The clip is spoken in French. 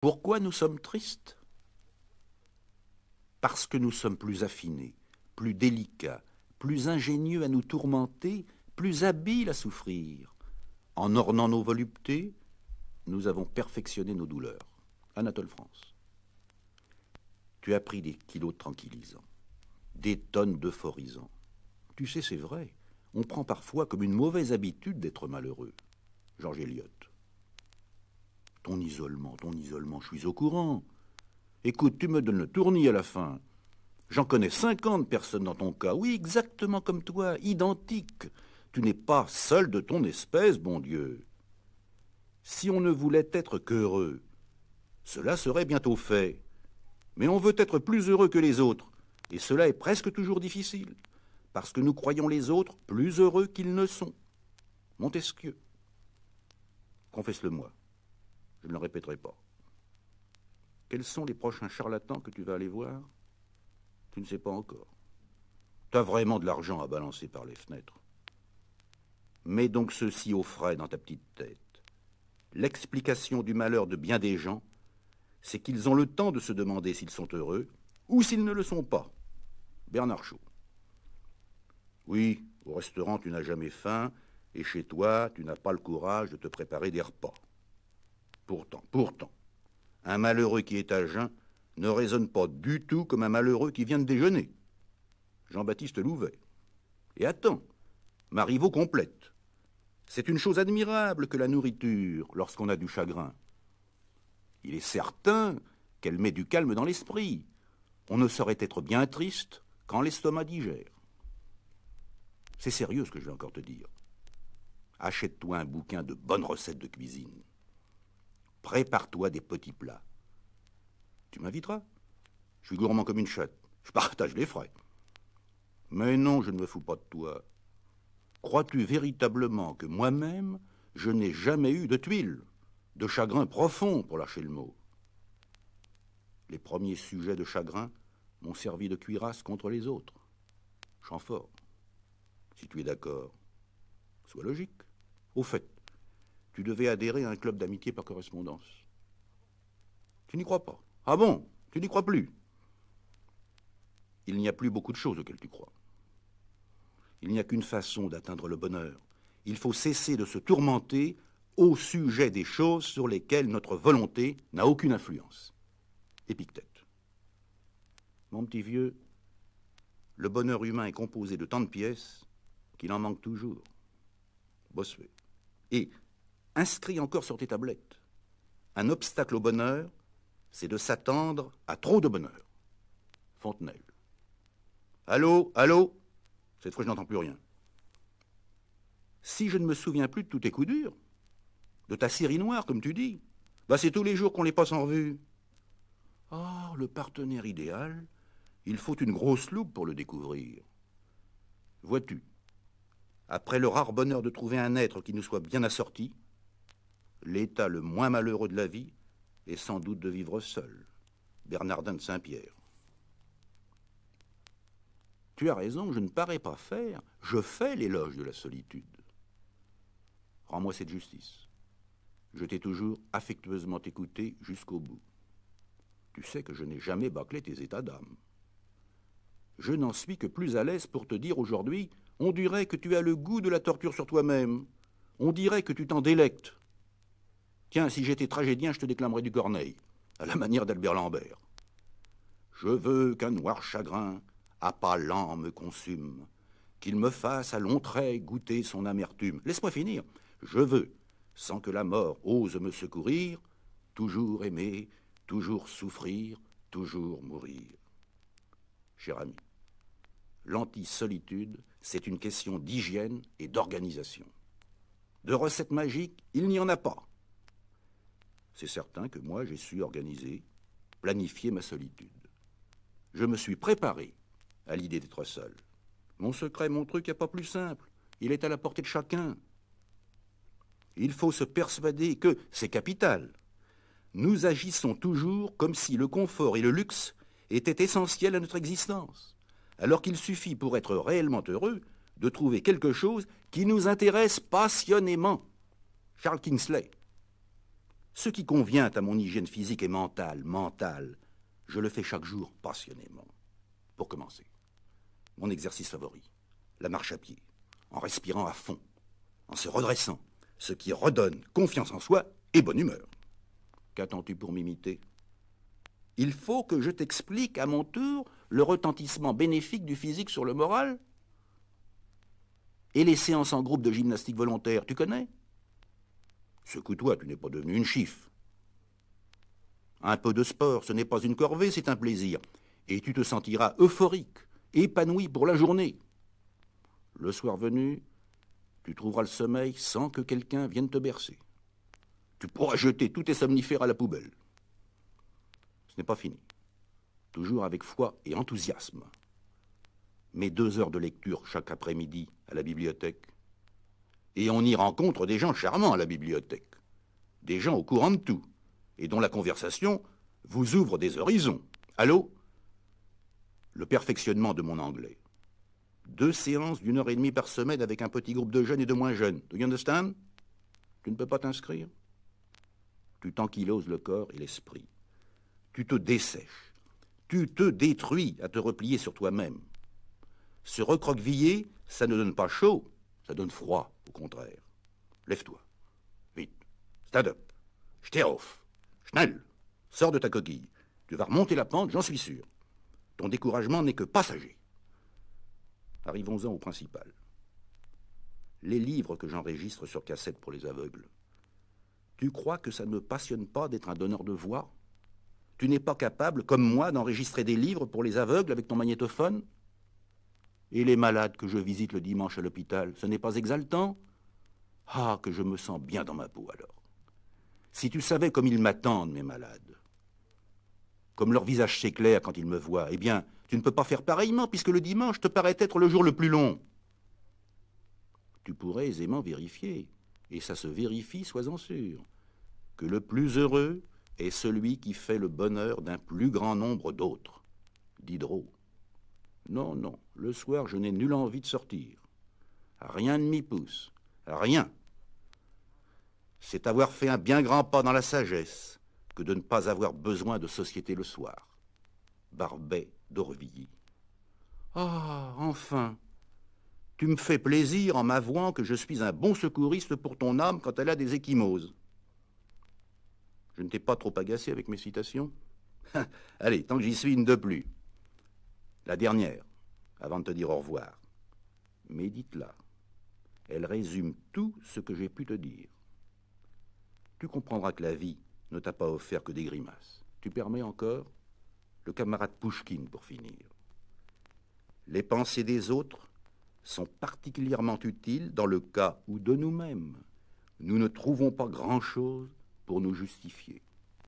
Pourquoi nous sommes tristes Parce que nous sommes plus affinés, plus délicats, plus ingénieux à nous tourmenter, plus habiles à souffrir. En ornant nos voluptés, nous avons perfectionné nos douleurs. Anatole France. Tu as pris des kilos de tranquillisants, des tonnes d'euphorisants. Tu sais, c'est vrai, on prend parfois comme une mauvaise habitude d'être malheureux. Georges Eliot. Ton isolement, ton isolement, je suis au courant. Écoute, tu me donnes le tournis à la fin. J'en connais 50 personnes dans ton cas, oui, exactement comme toi, identiques. Tu n'es pas seul de ton espèce, bon Dieu. Si on ne voulait être qu'heureux, cela serait bientôt fait. Mais on veut être plus heureux que les autres, et cela est presque toujours difficile, parce que nous croyons les autres plus heureux qu'ils ne sont. Montesquieu. Confesse-le-moi. Je ne le répéterai pas. Quels sont les prochains charlatans que tu vas aller voir Tu ne sais pas encore. T'as vraiment de l'argent à balancer par les fenêtres. Mets donc ceci au frais dans ta petite tête. L'explication du malheur de bien des gens, c'est qu'ils ont le temps de se demander s'ils sont heureux ou s'ils ne le sont pas. Bernard chaud Oui, au restaurant, tu n'as jamais faim, et chez toi, tu n'as pas le courage de te préparer des repas. Pourtant, pourtant, un malheureux qui est à jeun ne raisonne pas du tout comme un malheureux qui vient de déjeuner. Jean-Baptiste Louvet. Et attends, Marivaux complète. C'est une chose admirable que la nourriture lorsqu'on a du chagrin. Il est certain qu'elle met du calme dans l'esprit. On ne saurait être bien triste quand l'estomac digère. C'est sérieux ce que je vais encore te dire. Achète-toi un bouquin de bonnes recettes de cuisine. Prépare-toi des petits plats. Tu m'inviteras Je suis gourmand comme une chatte. Je partage les frais. Mais non, je ne me fous pas de toi. Crois-tu véritablement que moi-même, je n'ai jamais eu de tuiles, de chagrin profond pour lâcher le mot Les premiers sujets de chagrin m'ont servi de cuirasse contre les autres. Champfort, si tu es d'accord, sois logique. Au fait, tu devais adhérer à un club d'amitié par correspondance. Tu n'y crois pas. Ah bon Tu n'y crois plus Il n'y a plus beaucoup de choses auxquelles tu crois. Il n'y a qu'une façon d'atteindre le bonheur. Il faut cesser de se tourmenter au sujet des choses sur lesquelles notre volonté n'a aucune influence. Épictète. Mon petit vieux, le bonheur humain est composé de tant de pièces qu'il en manque toujours. Bossuet. Et Inscrit encore sur tes tablettes. Un obstacle au bonheur, c'est de s'attendre à trop de bonheur. Fontenelle. Allô, allô Cette fois, je n'entends plus rien. Si je ne me souviens plus de tous tes coups durs, de ta série noire, comme tu dis, bah c'est tous les jours qu'on les passe en revue. oh, le partenaire idéal, il faut une grosse loupe pour le découvrir. Vois-tu, après le rare bonheur de trouver un être qui nous soit bien assorti, l'état le moins malheureux de la vie est sans doute de vivre seul. Bernardin de Saint-Pierre. Tu as raison, je ne parais pas faire, je fais l'éloge de la solitude. Rends-moi cette justice. Je t'ai toujours affectueusement écouté jusqu'au bout. Tu sais que je n'ai jamais bâclé tes états d'âme. Je n'en suis que plus à l'aise pour te dire aujourd'hui, on dirait que tu as le goût de la torture sur toi-même, on dirait que tu t'en délectes. Tiens, si j'étais tragédien, je te déclamerais du Corneille, à la manière d'Albert Lambert. Je veux qu'un noir chagrin à pas lent me consume, qu'il me fasse à longs traits goûter son amertume. Laisse-moi finir. Je veux, sans que la mort ose me secourir, toujours aimer, toujours souffrir, toujours mourir. Cher ami, l'anti-solitude, c'est une question d'hygiène et d'organisation. De recettes magiques, il n'y en a pas. C'est certain que moi, j'ai su organiser, planifier ma solitude. Je me suis préparé à l'idée d'être seul. Mon secret, mon truc n'est pas plus simple. Il est à la portée de chacun. Il faut se persuader que, c'est capital, nous agissons toujours comme si le confort et le luxe étaient essentiels à notre existence, alors qu'il suffit pour être réellement heureux de trouver quelque chose qui nous intéresse passionnément. Charles Kingsley. Ce qui convient à mon hygiène physique et mentale, mentale, je le fais chaque jour passionnément. Pour commencer, mon exercice favori, la marche à pied, en respirant à fond, en se redressant, ce qui redonne confiance en soi et bonne humeur. Qu'attends-tu pour m'imiter Il faut que je t'explique à mon tour le retentissement bénéfique du physique sur le moral et les séances en groupe de gymnastique volontaire, tu connais Secoue-toi, tu n'es pas devenu une chiffre. »« Un peu de sport, ce n'est pas une corvée, c'est un plaisir. Et tu te sentiras euphorique, épanoui pour la journée. Le soir venu, tu trouveras le sommeil sans que quelqu'un vienne te bercer. Tu pourras jeter tous tes somnifères à la poubelle. Ce n'est pas fini. Toujours avec foi et enthousiasme. Mes deux heures de lecture chaque après-midi à la bibliothèque, et on y rencontre des gens charmants à la bibliothèque, des gens au courant de tout, et dont la conversation vous ouvre des horizons. Allô Le perfectionnement de mon anglais. Deux séances d'une heure et demie par semaine avec un petit groupe de jeunes et de moins jeunes. Do you understand Tu ne peux pas t'inscrire Tu t'ankyloses le corps et l'esprit. Tu te dessèches. Tu te détruis à te replier sur toi-même. Se recroqueviller, ça ne donne pas chaud, ça donne froid. Au contraire. Lève-toi. Vite. Stand up. off, Schnell. Sors de ta coquille. Tu vas remonter la pente, j'en suis sûr. Ton découragement n'est que passager. Arrivons-en au principal. Les livres que j'enregistre sur cassette pour les aveugles. Tu crois que ça ne passionne pas d'être un donneur de voix Tu n'es pas capable, comme moi, d'enregistrer des livres pour les aveugles avec ton magnétophone et les malades que je visite le dimanche à l'hôpital, ce n'est pas exaltant Ah, que je me sens bien dans ma peau alors. Si tu savais comme ils m'attendent, mes malades, comme leur visage s'éclaire quand ils me voient, eh bien, tu ne peux pas faire pareillement, puisque le dimanche te paraît être le jour le plus long. Tu pourrais aisément vérifier, et ça se vérifie, sois-en sûr, que le plus heureux est celui qui fait le bonheur d'un plus grand nombre d'autres. Diderot. Non, non, le soir, je n'ai nulle envie de sortir. Rien ne m'y pousse. Rien. C'est avoir fait un bien grand pas dans la sagesse que de ne pas avoir besoin de société le soir. Barbet d'Orvilliers. Ah, enfin Tu me fais plaisir en m'avouant que je suis un bon secouriste pour ton âme quand elle a des échymoses. Je ne t'ai pas trop agacé avec mes citations Allez, tant que j'y suis, une de plus. La dernière, avant de te dire au revoir. Médite-la. Elle résume tout ce que j'ai pu te dire. Tu comprendras que la vie ne t'a pas offert que des grimaces. Tu permets encore le camarade Pushkin pour finir. Les pensées des autres sont particulièrement utiles dans le cas où de nous-mêmes, nous ne trouvons pas grand-chose pour nous justifier.